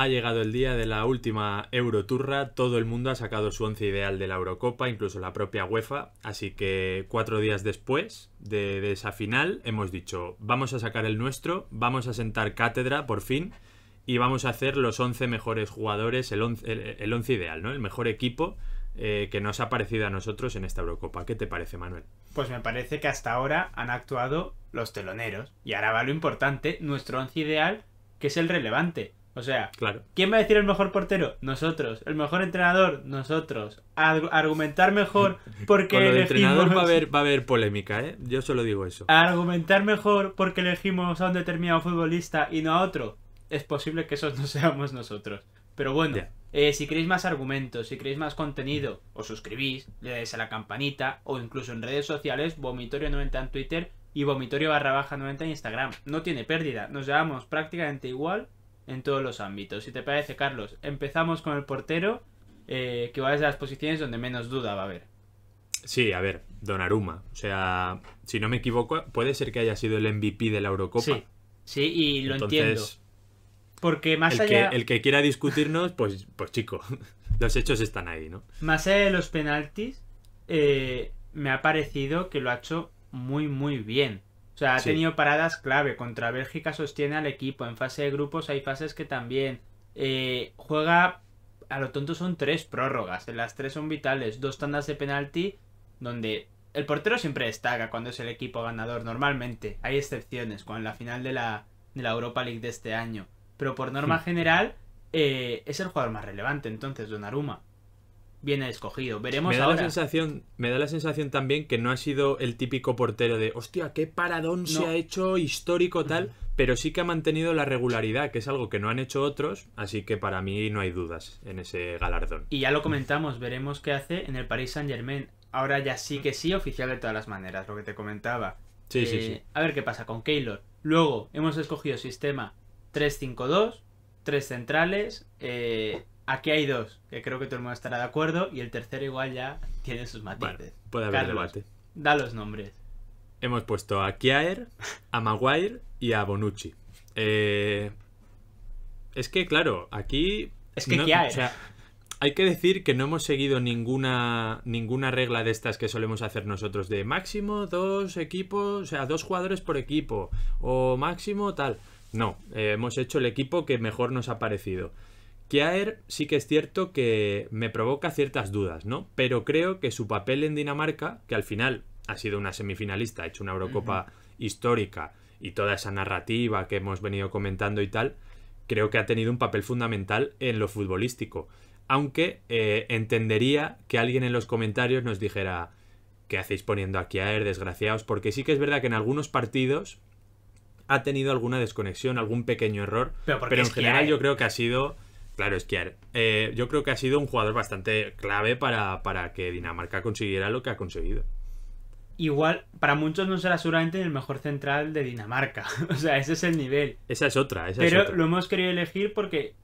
Ha llegado el día de la última Euroturra, todo el mundo ha sacado su once ideal de la Eurocopa, incluso la propia UEFA, así que cuatro días después de, esa final hemos dicho, vamos a sacar el nuestro, vamos a sentar cátedra por fin y vamos a hacer los 11 mejores jugadores, el 11, el, once ideal, ¿no? el mejor equipo eh, que nos ha parecido a nosotros en esta Eurocopa. ¿Qué te parece, Manuel? Pues me parece que hasta ahora han actuado los teloneros y ahora va lo importante, nuestro once ideal, que es el relevante o sea, claro. ¿quién va a decir el mejor portero? Nosotros. ¿El mejor entrenador? Nosotros. argumentar mejor porque El elegimos... entrenador va a, haber, va a haber polémica, ¿eh? Yo solo digo eso. Argumentar mejor porque elegimos a un determinado futbolista y no a otro. Es posible que esos no seamos nosotros. Pero bueno, eh, si queréis más argumentos, si queréis más contenido, os suscribís, le dais a la campanita o incluso en redes sociales, Vomitorio90 en Twitter y Vomitorio barra baja 90 en Instagram. No tiene pérdida, nos llevamos prácticamente igual en todos los ámbitos. Si te parece, Carlos, empezamos con el portero, eh, que va desde las posiciones donde menos duda va a haber. Sí, a ver, Aruma. O sea, si no me equivoco, puede ser que haya sido el MVP de la Eurocopa. Sí, sí y lo entiendo. Porque más allá. Que, el que quiera discutirnos, pues, pues chico, los hechos están ahí, ¿no? Más allá de los penaltis, eh, me ha parecido que lo ha hecho muy, muy bien. O sea, ha tenido paradas clave. Contra Bélgica sostiene al equipo. En fase de grupos hay fases que también. Eh, juega. A lo tonto son tres prórrogas. Las tres son vitales. Dos tandas de penalti. Donde el portero siempre destaca cuando es el equipo ganador. Normalmente. Hay excepciones. Cuando la final de la, Europa League de este año. Pero por norma hmm. general. Eh, es el jugador más relevante entonces, Donnarumma viene escogido. Veremos me da La sensación, me da la sensación también que no ha sido el típico portero de hostia, qué paradón se ha hecho histórico tal, pero sí que ha mantenido la regularidad, que es algo que no han hecho otros, así que para mí no hay dudas en ese galardón. Y ya lo comentamos, veremos qué hace en el Paris Saint-Germain. Ahora ya sí que sí, oficial de todas las maneras, lo que te comentaba. Sí, sí, eh, sí. A ver qué pasa con Keylor. Luego hemos escogido sistema 3-5-2, tres centrales, eh, Aquí hay dos, que creo que todo el mundo estará de acuerdo, y el tercero igual ya tiene sus matices. puede haber debate. Da los nombres. Hemos puesto a Kiaer, a Maguire y a Bonucci. Eh, es que, claro, aquí... Es que hay que decir que no hemos seguido ninguna, ninguna regla de estas que solemos hacer nosotros, de máximo dos equipos, o sea, dos jugadores por equipo, o máximo tal. No, eh, hemos hecho el equipo que mejor nos ha parecido. Kjaer sí que es cierto que me provoca ciertas dudas, ¿no? Pero creo que su papel en Dinamarca, que al final ha sido una semifinalista, ha hecho una Eurocopa histórica y toda esa narrativa que hemos venido comentando y tal, creo que ha tenido un papel fundamental en lo futbolístico. Aunque eh, entendería que alguien en los comentarios nos dijera ¿qué hacéis poniendo a Kiaer, desgraciados? Porque sí que es verdad que en algunos partidos ha tenido alguna desconexión, algún pequeño error, pero en general yo creo que ha sido Claro, es que eh, yo creo que ha sido un jugador bastante clave para, que Dinamarca consiguiera lo que ha conseguido igual para muchos no será seguramente el mejor central de Dinamarca. o sea, ese es el nivel. Esa es otra, Pero lo hemos querido elegir porque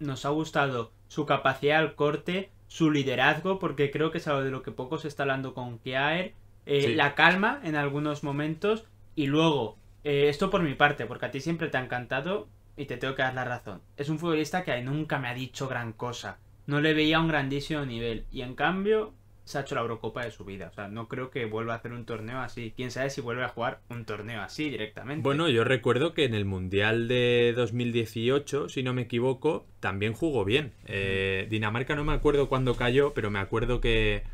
nos ha gustado su capacidad al corte, su liderazgo, porque creo que es algo de lo que poco se está hablando con Kiaer, eh, la calma en algunos momentos y luego, eh, esto por mi parte, porque a ti siempre te ha encantado, y te tengo que dar la razón. Es un futbolista que nunca me ha dicho gran cosa. No le veía un grandísimo nivel. Y en cambio, se ha hecho la Eurocopa de su vida. O sea, no creo que vuelva a hacer un torneo así. Quién sabe si vuelve a jugar un torneo así directamente. Bueno, yo recuerdo que en el Mundial de 2018, si no me equivoco, también jugó bien. Eh, Dinamarca no me acuerdo cuándo cayó, pero me acuerdo que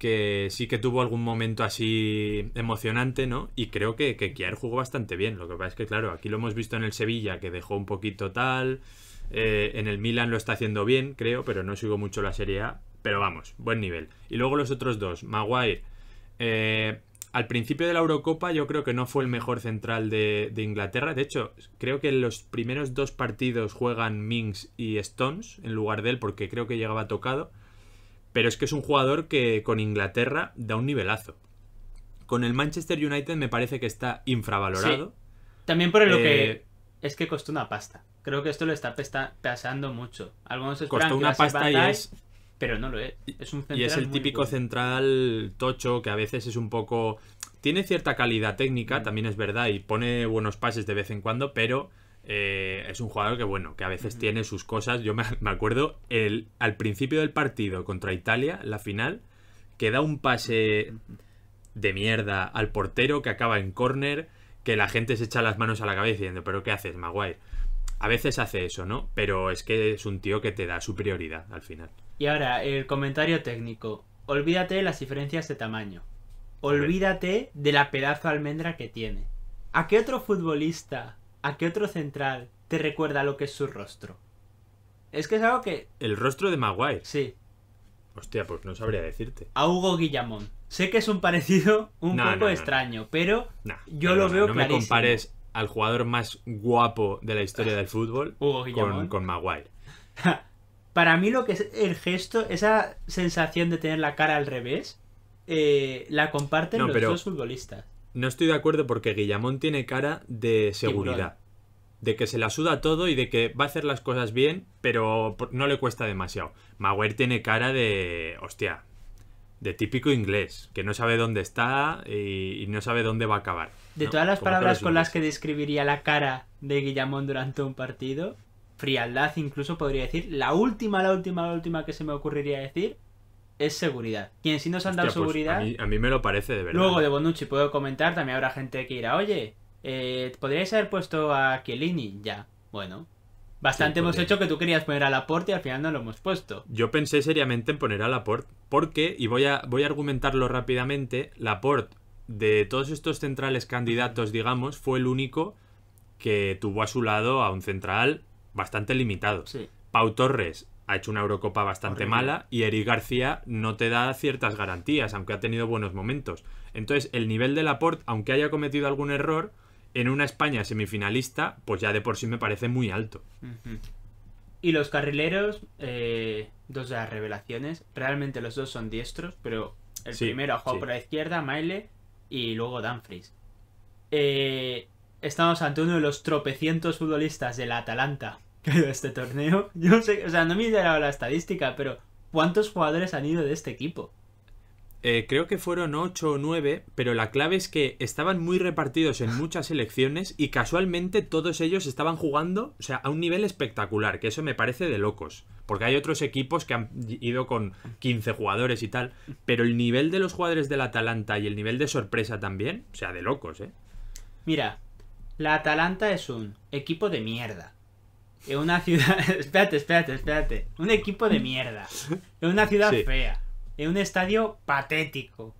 que sí que tuvo algún momento así emocionante, ¿no? Y creo que, que jugó bastante bien. Lo que pasa es que, claro, aquí lo hemos visto en el Sevilla, que dejó un poquito tal. Eh, en el Milan lo está haciendo bien, creo, pero no sigo mucho la Serie A. Pero vamos, buen nivel. Y luego los otros dos, Maguire. Eh, al principio de la Eurocopa yo creo que no fue el mejor central de, Inglaterra. De hecho, creo que en los primeros dos partidos juegan Minks y Stones en lugar de él porque creo que llegaba tocado. Pero es que es un jugador que con Inglaterra da un nivelazo. Con el Manchester United me parece que está infravalorado. También por lo que eh, es que costó una pasta. Creo que esto lo está pasando mucho. Algunos esperan costó una pasta y pero no lo es. Es un central y es el típico central tocho que a veces es un poco tiene cierta calidad técnica, también es verdad y pone buenos pases de vez en cuando, pero eh, es un jugador que, bueno, que a veces tiene sus cosas. Yo me, acuerdo el, al principio del partido contra Italia, la final, que da un pase de mierda al portero que acaba en córner, que la gente se echa las manos a la cabeza diciendo, pero ¿qué haces, Maguire? A veces hace eso, ¿no? Pero es que es un tío que te da superioridad al final. Y ahora, el comentario técnico. Olvídate de las diferencias de tamaño. Olvídate de la pedazo de almendra que tiene. ¿A qué otro futbolista ¿a qué otro central te recuerda lo que es su rostro? Es que es algo que... El rostro de Maguire. Sí. Hostia, pues no sabría decirte. A Hugo Guillamón. Sé que es un parecido un poco extraño, pero yo lo veo no me compares al jugador más guapo de la historia del fútbol con, Maguire. Para mí lo que es el gesto, esa sensación de tener la cara al revés, eh, la comparten los dos futbolistas. No estoy de acuerdo porque Guillamón tiene cara de seguridad. De que se la suda todo y de que va a hacer las cosas bien, pero no le cuesta demasiado. Maguire tiene cara de. Hostia. De típico inglés, que no sabe dónde está y, no sabe dónde va a acabar. De todas las palabras con las que describiría la cara de Guillamón durante un partido, frialdad incluso podría decir, la última, la última, la última que se me ocurriría decir, es seguridad. Quien sí nos han dado pues, seguridad. a, mí, me lo parece de verdad. Luego de Bonucci puedo comentar, también habrá gente que irá, oye, eh, podríais haber puesto a Chiellini ya. Bueno, Bastante hemos hecho que tú querías poner a Laporte y al final no lo hemos puesto. Yo pensé seriamente en poner a Laporte, porque, y voy a, voy a argumentarlo rápidamente, Laporte, de todos estos centrales candidatos, digamos, fue el único que tuvo a su lado a un central bastante limitado. Sí. Pau Torres ha hecho una Eurocopa bastante mala y Eric García no te da ciertas garantías, aunque ha tenido buenos momentos. Entonces, el nivel de Laporte, aunque haya cometido algún error, en una España semifinalista, pues ya de por sí me parece muy alto. Y los carrileros, eh, dos de las revelaciones, realmente los dos son diestros, pero el primero ha jugado por la izquierda, Maile, y luego Danfries. Eh, estamos ante uno de los tropecientos futbolistas de la Atalanta que ha ido este torneo. Yo no sé, o sea, no me he llegado la estadística, pero ¿cuántos jugadores han ido de este equipo? Eh, creo que fueron 8 o 9, pero la clave es que estaban muy repartidos en muchas selecciones y casualmente todos ellos estaban jugando, o sea, a un nivel espectacular, que eso me parece de locos. Porque hay otros equipos que han ido con 15 jugadores y tal, pero el nivel de los jugadores del Atalanta y el nivel de sorpresa también, o sea, de locos, ¿eh? Mira, la Atalanta es un equipo de mierda en una ciudad. espérate, espérate, espérate. Un equipo de mierda. En una ciudad fea. En un estadio patético.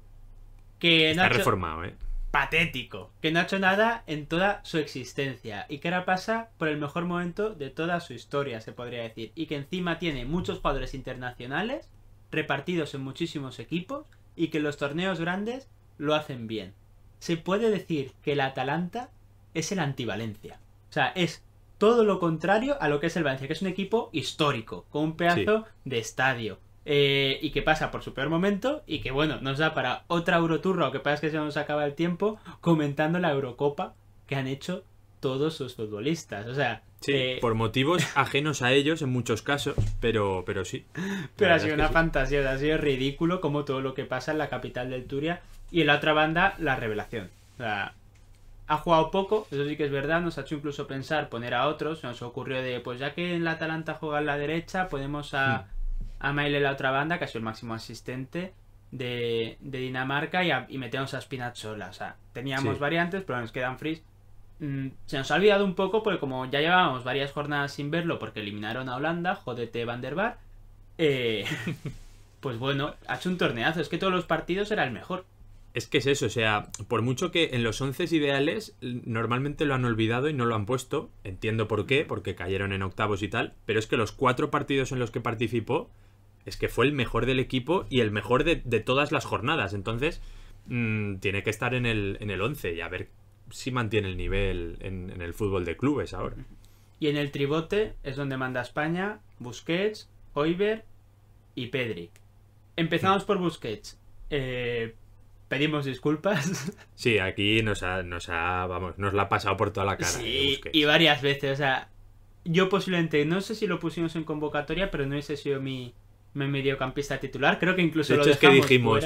Que no ha reformado, ¿eh? Patético. Que no ha hecho nada en toda su existencia. Y que ahora pasa por el mejor momento de toda su historia, se podría decir. Y que encima tiene muchos jugadores internacionales repartidos en muchísimos equipos. Y que los torneos grandes lo hacen bien. Se puede decir que el Atalanta es el antivalencia. O sea, es todo lo contrario a lo que es el Valencia, que es un equipo histórico, con un pedazo de estadio. Eh, y que pasa por su peor momento y que bueno, nos da para otra Euroturra, aunque pasa que se nos acaba el tiempo, comentando la Eurocopa que han hecho todos sus futbolistas. O sea, eh, por motivos ajenos a ellos en muchos casos, pero, pero sí. Pero ha sido una fantasía, ha sido ridículo como todo lo que pasa en la capital del Turia y en la otra banda, la revelación. O sea, ha jugado poco, eso sí que es verdad, nos ha hecho incluso pensar poner a otros, se nos ocurrió de, pues ya que en la Atalanta juega en la derecha, podemos a, a Maile la otra banda, que ha sido el máximo asistente de, Dinamarca, y, metemos a Spinazzola. O sea, teníamos variantes, pero nos quedan fris. Mm, se nos ha olvidado un poco, porque como ya llevábamos varias jornadas sin verlo, porque eliminaron a Holanda, jodete Van der Bar, eh, pues bueno, ha hecho un torneazo, es que todos los partidos era el mejor. Es que es eso, o sea, por mucho que en los 11 ideales normalmente lo han olvidado y no lo han puesto, entiendo por qué, porque cayeron en octavos y tal, pero es que los cuatro partidos en los que participó es que fue el mejor del equipo y el mejor de, todas las jornadas, entonces mm, tiene que estar en el, en el 11 y a ver si mantiene el nivel en, el fútbol de clubes ahora. Y en el tribote es donde manda España, Busquets, Oiber y Pedri. Empezamos por Busquets. Eh, pedimos disculpas. Sí, aquí nos ha, nos ha, vamos, nos la ha pasado por toda la cara. Sí, eh, y varias veces, o sea, yo posiblemente, no sé si lo pusimos en convocatoria, pero no ese si sido mi, mediocampista titular, creo que incluso lo dejamos que dijimos,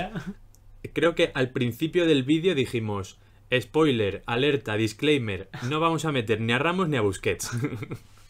creo que al principio del vídeo dijimos, spoiler, alerta, disclaimer, no vamos a meter ni a Ramos ni a Busquets.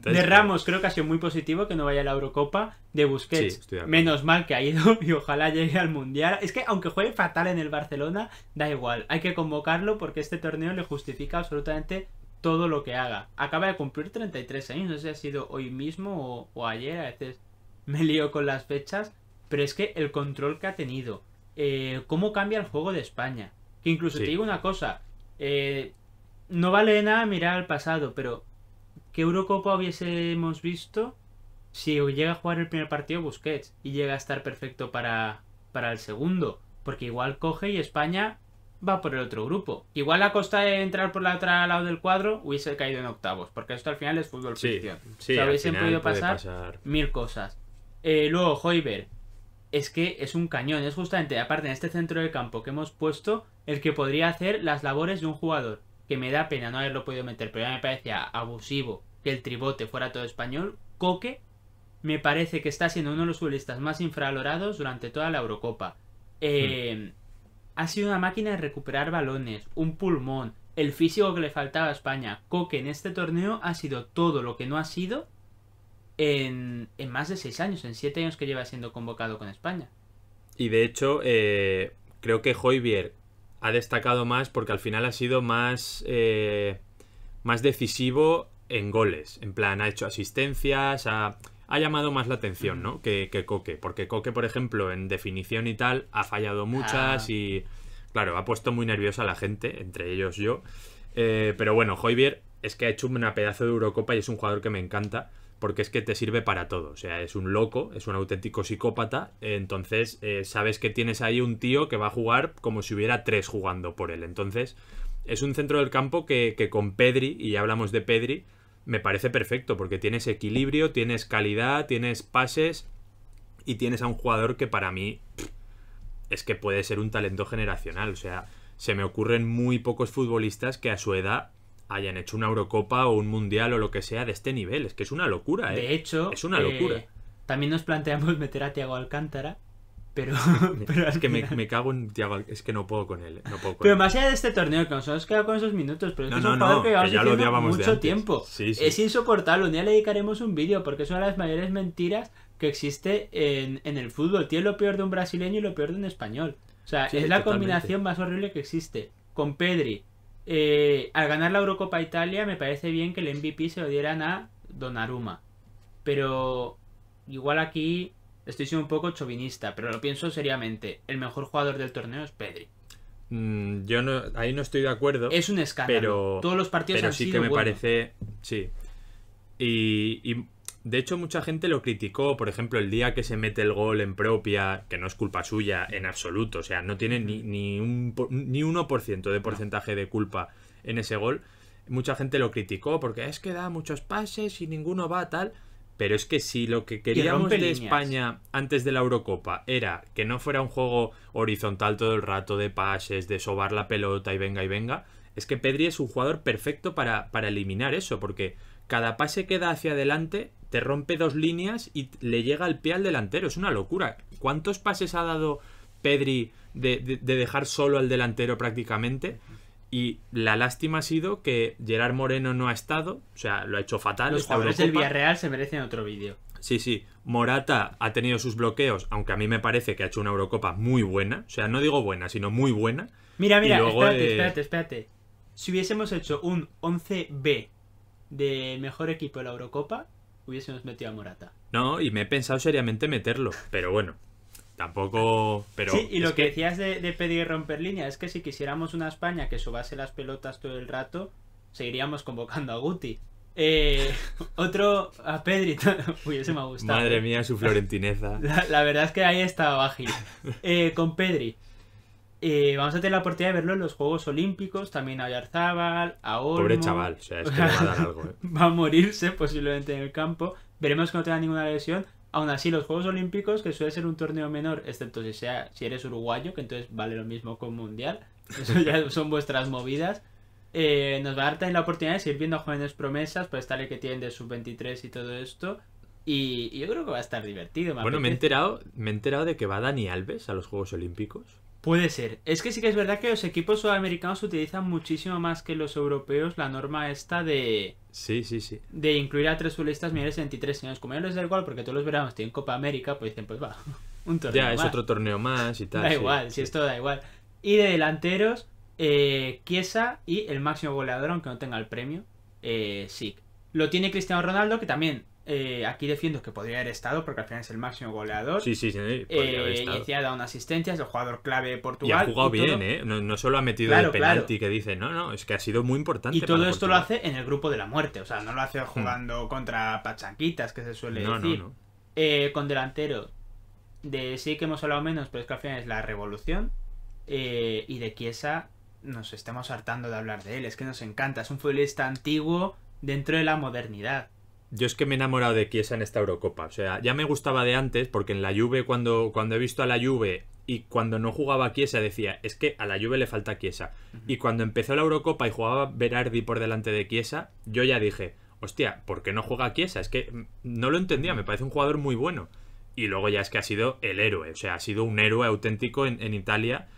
de pues, Ramos creo que ha sido muy positivo que no vaya a la Eurocopa. De Busquets, menos mal que ha ido y ojalá llegue al Mundial. Es que aunque juegue fatal en el Barcelona, da igual. Hay que convocarlo porque este torneo le justifica absolutamente todo lo que haga. Acaba de cumplir 33 años, no sé si ha sido hoy mismo o, ayer, a veces me lío con las fechas, pero es que el control que ha tenido, eh, cómo cambia el juego de España. Que incluso te digo una cosa, eh, no vale nada mirar al pasado, pero ¿Qué Eurocopa hubiésemos visto si llega a jugar el primer partido Busquets y llega a estar perfecto para, para el segundo? Porque igual coge y España va por el otro grupo. Igual a costa de entrar por la otra lado del cuadro hubiese caído en octavos, porque esto al final es fútbol ficción. hubiesen podido pasar, mil cosas. Eh, luego, Hoiber. Es que es un cañón, es justamente, aparte en este centro de campo que hemos puesto, el que podría hacer las labores de un jugador que me da pena no haberlo podido meter, pero ya me parecía abusivo que el tribote fuera todo español. Coque me parece que está siendo uno de los futbolistas más infralorados durante toda la Eurocopa. Eh, ha sido una máquina de recuperar balones, un pulmón, el físico que le faltaba a España. Coque en este torneo ha sido todo lo que no ha sido en, más de seis años, en siete años que lleva siendo convocado con España. Y de hecho, eh, creo que Hoybier ha destacado más porque al final ha sido más, eh, más decisivo en goles. En plan, ha hecho asistencias, ha, llamado más la atención, ¿no? Que, Coque. Porque Coque, por ejemplo, en definición y tal, ha fallado muchas ah. y, claro, ha puesto muy nerviosa a la gente, entre ellos yo. Eh, pero bueno, Hoybier es que ha hecho una pedazo de Eurocopa y es un jugador que me encanta porque es que te sirve para todo. O sea, es un loco, es un auténtico psicópata. Entonces, eh, sabes que tienes ahí un tío que va a jugar como si hubiera tres jugando por él. Entonces, es un centro del campo que, que con Pedri, y ya hablamos de Pedri, me parece perfecto, porque tienes equilibrio, tienes calidad, tienes pases y tienes a un jugador que para mí es que puede ser un talento generacional. O sea, se me ocurren muy pocos futbolistas que a su edad hayan hecho una Eurocopa o un Mundial o lo que sea de este nivel. Es que es una locura, ¿eh? De hecho, es una locura. Eh, también nos planteamos meter a Tiago Alcántara, pero... es que me, cago en Tiago Es que no puedo con él. pero más allá de este torneo, que nos hemos quedado con esos minutos, pero es, que no, es un que ya lo mucho tiempo. Es insoportable. Un día le dedicaremos un vídeo porque es una de las mayores mentiras que existe en, el fútbol. Tiene lo peor de un brasileño y lo peor de un español. O sea, es la combinación más horrible que existe. Con Pedri, eh, al ganar la Eurocopa Italia me parece bien que el MVP se lo dieran a Donnarumma. Pero igual aquí estoy siendo un poco chovinista, pero lo pienso seriamente. El mejor jugador del torneo es Pedri. Mm, yo no, ahí no estoy de acuerdo. Es un escándalo. Todos los partidos pero han sí que me parece, sí. Y, y de hecho, mucha gente lo criticó, por ejemplo, el día que se mete el gol en propia, que no es culpa suya en absoluto, o sea, no tiene ni, ni, un, ni 1% de porcentaje de culpa en ese gol. Mucha gente lo criticó porque es que da muchos pases y ninguno va tal. Pero es que si lo que queríamos de España antes de la Eurocopa era que no fuera un juego horizontal todo el rato de pases, de sobar la pelota y venga y venga, es que Pedri es un jugador perfecto para, para eliminar eso, porque cada pase que da hacia adelante te rompe dos líneas y le llega el pie al delantero. Es una locura. ¿Cuántos pases ha dado Pedri de, dejar solo al delantero prácticamente? Y la lástima ha sido que Gerard Moreno no ha estado, o sea, lo ha hecho fatal. Los jugadores del Villarreal se merecen otro vídeo. Sí, sí. Morata ha tenido sus bloqueos, aunque a mí me parece que ha hecho una Eurocopa muy buena. O sea, no digo buena, sino muy buena. Mira, mira, espérate, eh, espérate, espérate. Si hubiésemos hecho un 11B de mejor equipo de la Eurocopa, hubiésemos metido a Morata. No, y me he pensado seriamente meterlo, pero bueno. Tampoco. Pero sí, y lo que, decías de, pedir romper línea es que si quisiéramos una España que subase las pelotas todo el rato, seguiríamos convocando a Guti. Eh, otro a Pedri. Uy, ese me ha gustado. Madre eh. mía, su florentineza. La, verdad es que ahí estaba ágil. Eh, con Pedri. Eh, vamos a tener la oportunidad de verlo en los Juegos Olímpicos, también a Yarzábal, a Olmo. Pobre chaval, o sea, es que le va a dar algo. Eh. va a morirse posiblemente en el campo. Veremos que no tenga ninguna lesión. Aún así, los Juegos Olímpicos, que suele ser un torneo menor, excepto si, sea, si eres uruguayo, que entonces vale lo mismo con mundial. Eso ya son vuestras movidas. Eh, nos va a dar también la oportunidad de seguir viendo a jóvenes promesas, pues tal el que tienen de sub-23 y todo esto. Y, yo creo que va a estar divertido. bueno, me enterado, me he enterado de que va Dani Alves a los Juegos Olímpicos. Puede ser. Es que sí que es verdad que los equipos sudamericanos utilizan muchísimo más que los europeos la norma esta de... Sí, sí, sí. De incluir a tres futbolistas menores de 23 años. Como yo les da igual porque todos los veranos tienen Copa América, pues dicen, pues va, un torneo Ya, es otro torneo más y tal. Da igual, si esto da igual. Y de delanteros, eh, y el máximo goleador, aunque no tenga el premio, eh, sí. Lo tiene Cristiano Ronaldo, que también eh, aquí defiendo que podría haber estado, porque al final es el máximo goleador. Sí, sí, sí. Eh, y ha dado una asistencia, es el jugador clave de Portugal. Y ha jugado bien, ¿eh? No, solo ha metido el penalti que dice, no, no, es que ha sido muy importante. Y todo esto lo hace en el grupo de la muerte, o sea, no lo hace hmm. jugando contra pachanquitas, que se suele decir. Eh, con delantero, de sí que hemos hablado menos, pero es que al final es la revolución. y de Kiesa nos estamos hartando de hablar de él, es que nos encanta, es un futbolista antiguo dentro de la modernidad. Yo es que me he enamorado de Chiesa en esta Eurocopa. O sea, ya me gustaba de antes, porque en la Juve, cuando, cuando he visto a la Juve y cuando no jugaba Chiesa, decía, es que a la Juve le falta Chiesa. Y cuando empezó la Eurocopa y jugaba Berardi por delante de Chiesa, yo ya dije, hostia, ¿por qué no juega Chiesa? Es que mm, no lo entendía, me parece un jugador muy bueno. Y luego ya es que ha sido el héroe, o sea, ha sido un héroe auténtico en, en Italia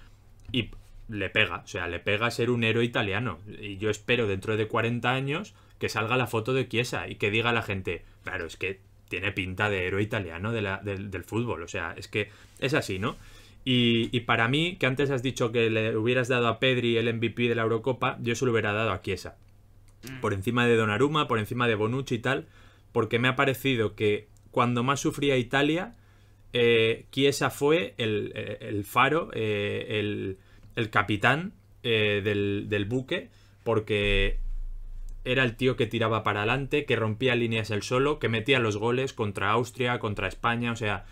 y le pega, o sea, le pega ser un héroe italiano. Y yo espero dentro de 40 años que salga la foto de Chiesa y que diga a la gente, claro, es que tiene pinta de héroe italiano del fútbol, o sea, es que es así, ¿no? Y, para mí, que antes has dicho que le hubieras dado a Pedri el MVP de la Eurocopa, yo se lo hubiera dado a Chiesa. Mm. Por encima de Donnarumma, por encima de Bonucci y tal, porque me ha parecido que cuando más sufría Italia, eh, Chiesa fue el, eh, faro, eh, el, capitán eh, del, del buque, porque era el tío que tiraba para adelante, que rompía líneas el solo, que metía los goles contra Austria, contra España, o sea,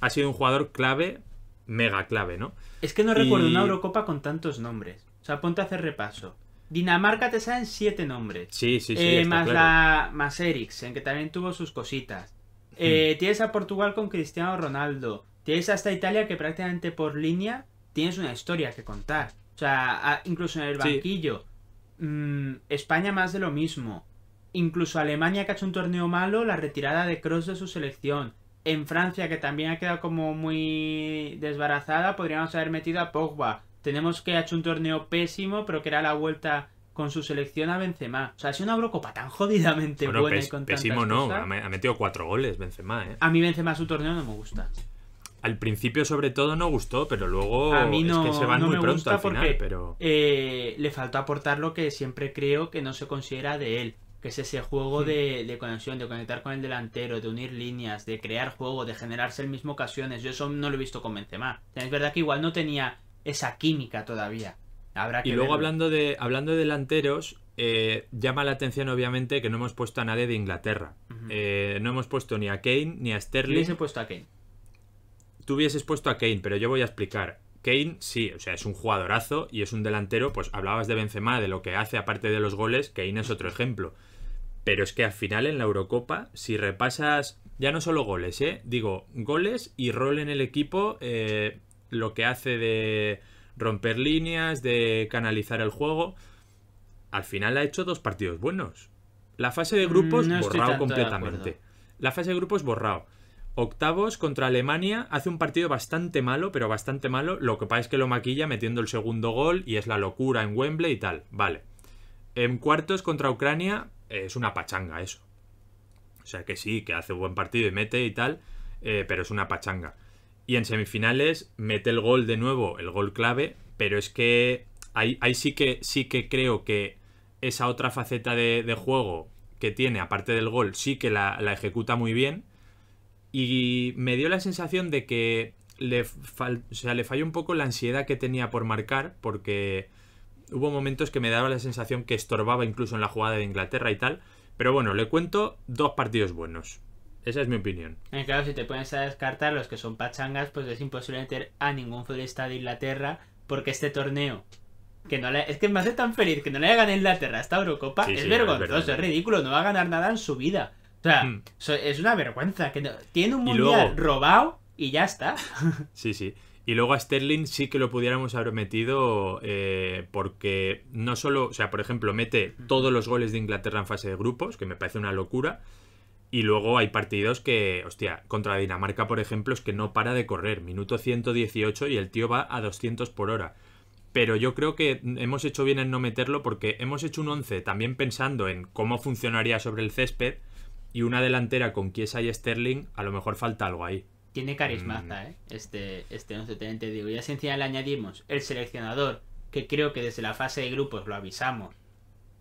ha sido un jugador clave, mega clave, ¿no? Es que no recuerdo una Eurocopa con tantos nombres. O sea, ponte a hacer repaso. Dinamarca te salen siete nombres. Sí, sí, sí. Eh, más, claro. la, más en que también tuvo sus cositas. Hmm. Eh, tienes a Portugal con Cristiano Ronaldo. Tienes hasta Italia que prácticamente por línea tienes una historia que contar. O sea, incluso en el banquillo. Mm, España más de lo mismo. Incluso Alemania que ha hecho un torneo malo, la retirada de Cross de su selección. En Francia, que también ha quedado como muy desbarazada, podríamos haber metido a Pogba. Tenemos que ha hecho un torneo pésimo, pero que era la vuelta con su selección a Benzema. O sea, ha sido una Eurocopa tan jodidamente buena y pésimo no, ha metido cuatro goles Benzema, ¿eh? A mí Benzema su torneo no me gusta. Al principio, sobre todo, no gustó, pero luego es que se van muy pronto al final, pero... Eh, le faltó aportar lo que siempre creo que no se considera de él, que es ese juego hmm. de, conexión, de conectar con el delantero, de unir líneas, de crear juego, de generarse el mismo ocasiones. Yo eso no lo he visto con más. es verdad que igual no tenía esa química todavía. Habrá y luego hablando de hablando de delanteros, eh, llama la atención obviamente que no hemos puesto a nadie de Inglaterra. Eh, no hemos puesto ni a Kane ni a Sterling. ha puesto a Kane tú hubieses puesto a Kane, pero yo voy a explicar. Kane, sí, o sea, es un jugadorazo y es un delantero, pues hablabas de Benzema, de lo que hace aparte de los goles, Kane es otro ejemplo. Pero es que al final en la Eurocopa, si repasas ya no solo goles, ¿eh? digo goles y rol en el equipo, eh, lo que hace de romper líneas, de canalizar el juego, al final ha hecho dos partidos buenos. La fase de mm, grupos no borrado completamente. La fase de grupos borrado. Octavos contra Alemania hace un partido bastante malo, pero bastante malo. Lo que pasa es que lo maquilla metiendo el segundo gol y es la locura en Wembley y tal. Vale. En cuartos contra Ucrania es una pachanga eso. O sea que sí, que hace buen partido y mete y tal, eh, pero es una pachanga. Y en semifinales mete el gol de nuevo, el gol clave, pero es que ahí, sí, que, sí que creo que esa otra faceta de, juego que tiene, aparte del gol, sí que la, la ejecuta muy bien y me dio la sensación de que le, o sea, le falló un poco la ansiedad que tenía por marcar, porque hubo momentos que me daba la sensación que estorbaba incluso en la jugada de Inglaterra y tal. Pero bueno, le cuento dos partidos buenos. Esa es mi opinión. claro, si te pones a descartar los que son pachangas, pues es imposible meter a ningún futbolista de Inglaterra, porque este torneo, que no es que me hace tan feliz que no le hagan ganado Inglaterra esta Eurocopa, es, vergonzoso, es ridículo, no va a ganar nada en su vida. O sea, hmm. es una vergüenza. que Tiene un mundial robado y ya está. sí, sí. Y luego a Sterling sí que lo pudiéramos haber metido eh, porque no solo, o sea, por ejemplo, mete todos los goles de Inglaterra en fase de grupos, que me parece una locura. Y luego hay partidos que, hostia, contra Dinamarca, por ejemplo, es que no para de correr. Minuto 118 y el tío va a 200 por hora. Pero yo creo que hemos hecho bien en no meterlo porque hemos hecho un 11 también pensando en cómo funcionaría sobre el césped y una delantera con Kiesa y Sterling, a lo mejor falta algo ahí. Tiene carismaza, mm. ¿eh? Este, este no digo. Y esencial le añadimos el seleccionador, que creo que desde la fase de grupos lo avisamos.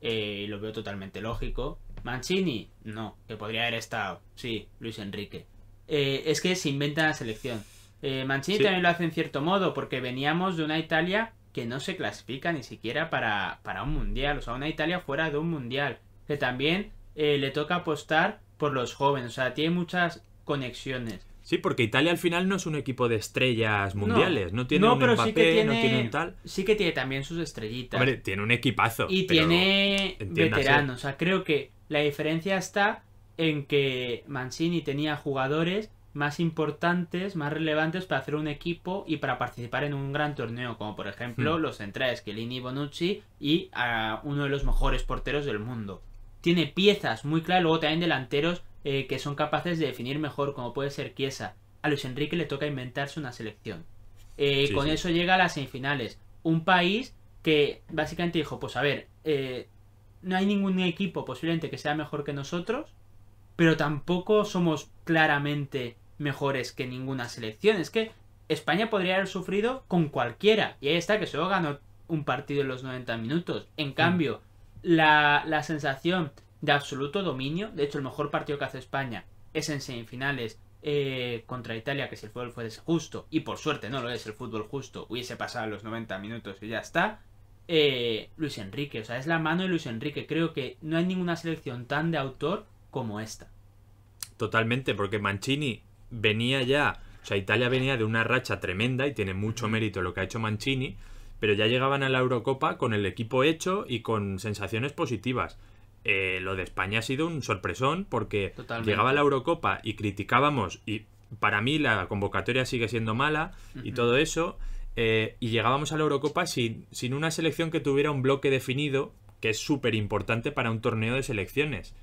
y eh, lo veo totalmente lógico. Mancini, no, que podría haber estado. Sí, Luis Enrique. Eh, es que se inventa la selección. Eh, Mancini también lo hace en cierto modo, porque veníamos de una Italia que no se clasifica ni siquiera para, para un mundial, o sea, una Italia fuera de un mundial, que también le toca apostar por los jóvenes. O sea, tiene muchas conexiones. Sí, porque Italia al final no es un equipo de estrellas mundiales. No, tiene un pero sí que no tiene tal. Sí que tiene también sus estrellitas. tiene un equipazo. Y tiene veteranos. O sea, creo que la diferencia está en que Mancini tenía jugadores más importantes, más relevantes para hacer un equipo y para participar en un gran torneo, como por ejemplo hmm. los centrales, y Bonucci y a uno de los mejores porteros del mundo. Tiene piezas muy claras, luego también delanteros eh, que son capaces de definir mejor, como puede ser Chiesa. A Luis Enrique le toca inventarse una selección. Eh, con eso llega a las semifinales. Un país que básicamente dijo, pues a ver, eh, no hay ningún equipo posiblemente que sea mejor que nosotros, pero tampoco somos claramente mejores que ninguna selección. Es que España podría haber sufrido con cualquiera. Y ahí está, que solo ganó un partido en los 90 minutos. En cambio, la, la sensación de absoluto dominio. De hecho, el mejor partido que hace España es en semifinales eh, contra Italia, que si el fútbol fuese justo, y por suerte no lo es el fútbol justo, hubiese pasado los 90 minutos y ya está. Eh, Luis Enrique, o sea, es la mano de Luis Enrique. Creo que no hay ninguna selección tan de autor como esta. Totalmente, porque Mancini venía ya, o sea, Italia venía de una racha tremenda y tiene mucho mérito lo que ha hecho Mancini, pero ya llegaban a la Eurocopa con el equipo hecho y con sensaciones positivas. Eh, lo de España ha sido un sorpresón porque llegaba a la Eurocopa y criticábamos, y para mí la convocatoria sigue siendo mala y todo eso, eh, y llegábamos a la Eurocopa sin, una selección que tuviera un bloque definido, que es súper importante para un torneo de selecciones.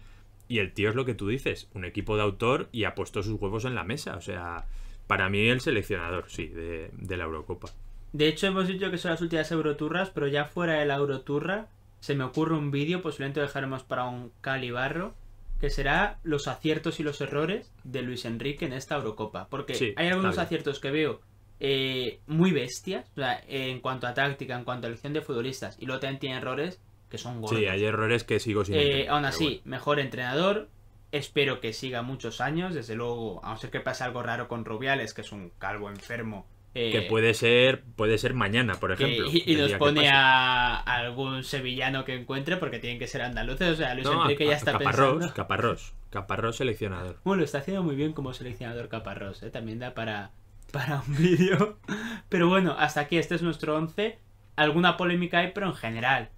Y el tío es lo que tú dices, un equipo de autor y ha puesto sus huevos en la mesa. O sea, para mí el seleccionador, sí, de la Eurocopa. De hecho, hemos dicho que son las últimas Euroturras, pero ya fuera de la Euroturra, se me ocurre un vídeo, posiblemente pues lo dejaremos para un calibarro, que será los aciertos y los errores de Luis Enrique en esta Eurocopa. Porque hay algunos aciertos que veo eh, muy bestias, o sea, en cuanto a táctica, en cuanto a elección de futbolistas, y luego también tiene errores que son gordos. Sí, hay errores que sigo sin eh, Aún así, mejor entrenador, espero que siga muchos años, desde luego, a no ser que pase algo raro con Rubiales, que es un calvo enfermo que eh, puede ser, puede ser mañana, por ejemplo. y, nos pone a, algún sevillano que encuentre, porque tienen que ser andaluces. O sea, Luis Enrique ya está Caparrós, pensando. Caparrós, Caparrós seleccionador. Bueno, está haciendo muy bien como seleccionador Caparrós, eh, también da para, para un vídeo. Pero bueno, hasta aquí, este es nuestro 11. Alguna polémica hay, pero en general,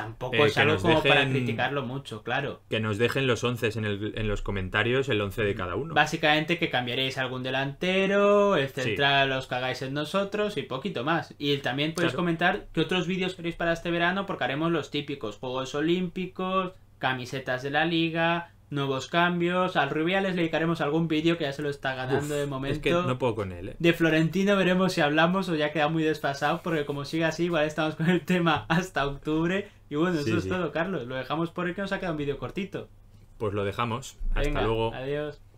tampoco eh, es algo como para criticarlo mucho, claro. Que nos dejen los 11 en, los comentarios, el 11 de cada uno. Básicamente que cambiaréis algún delantero, el central os los cagáis en nosotros y poquito más. Y también podéis comentar qué otros vídeos queréis para este verano, porque haremos los típicos Juegos Olímpicos, camisetas de la liga, nuevos cambios. Al Rubiales le dedicaremos algún vídeo que ya se lo está ganando de momento. Es que no puedo con él. ¿eh? De Florentino veremos si hablamos o ya queda muy desfasado, porque como sigue así, igual estamos con el tema hasta octubre. Y bueno, eso es todo, Carlos. Lo dejamos por el que nos ha quedado un vídeo cortito. Pues lo dejamos. Hasta luego. Adiós.